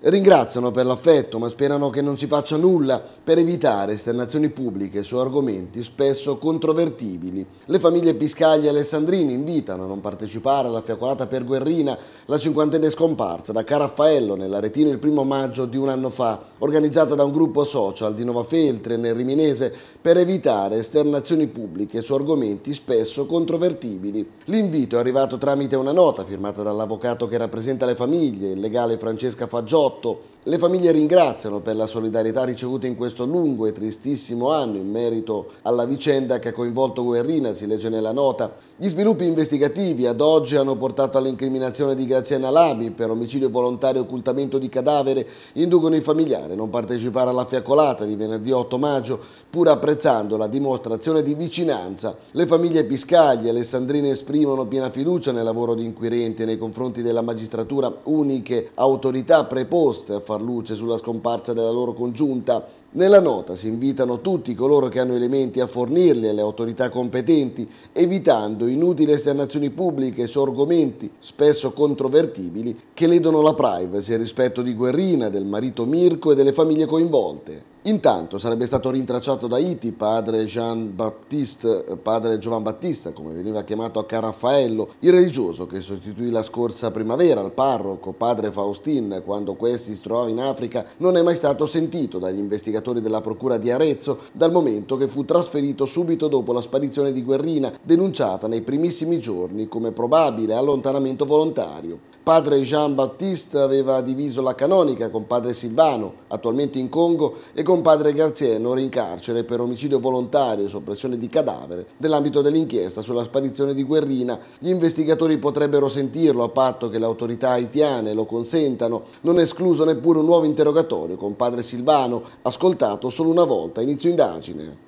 Ringraziano per l'affetto, ma sperano che non si faccia nulla per evitare esternazioni pubbliche su argomenti spesso controvertibili. Le famiglie Piscaglia e Alessandrini invitano a non partecipare alla fiaccolata per Guerrina, la cinquantenne scomparsa da Caraffaello nell'Aretino il primo maggio di un anno fa, organizzata da un gruppo social di Nova Feltre nel Riminese per evitare esternazioni pubbliche su argomenti spesso controvertibili. L'invito è arrivato tramite una nota firmata dall'avvocato che rappresenta le famiglie, il legale Francesca Fagioli, 2018. Le famiglie ringraziano per la solidarietà ricevuta in questo lungo e tristissimo anno in merito alla vicenda che ha coinvolto Guerrina, si legge nella nota. Gli sviluppi investigativi ad oggi hanno portato all'incriminazione di Graziana Labi per omicidio volontario e occultamento di cadavere, inducono i familiari a non partecipare alla fiaccolata di venerdì 8 maggio, pur apprezzando la dimostrazione di vicinanza. Le famiglie Piscagli e Alessandrine esprimono piena fiducia nel lavoro di inquirenti nei confronti della magistratura uniche autorità preposta Post a far luce sulla scomparsa della loro congiunta. Nella nota si invitano tutti coloro che hanno elementi a fornirli alle autorità competenti, evitando inutili esternazioni pubbliche su argomenti spesso controvertibili che ledono la privacy e il rispetto di Guerrina, del marito Mirko e delle famiglie coinvolte. Intanto sarebbe stato rintracciato da Iti padre, Jean Baptiste, eh, padre Giovan Battista, come veniva chiamato a Caraffaello, il religioso che sostituì la scorsa primavera al parroco padre Faustin quando questi si trovava in Africa, non è mai stato sentito dagli investigatori della procura di Arezzo dal momento che fu trasferito subito dopo la sparizione di Guerrina, denunciata nei primissimi giorni come probabile allontanamento volontario. Padre Jean Baptiste aveva diviso la canonica con padre Silvano, attualmente in Congo, e compadre Garziello ora in carcere per omicidio volontario e soppressione di cadavere nell'ambito dell'inchiesta sulla sparizione di Guerrina. Gli investigatori potrebbero sentirlo a patto che le autorità haitiane lo consentano, non è escluso neppure un nuovo interrogatorio con padre Silvano, ascoltato solo una volta, inizio indagine.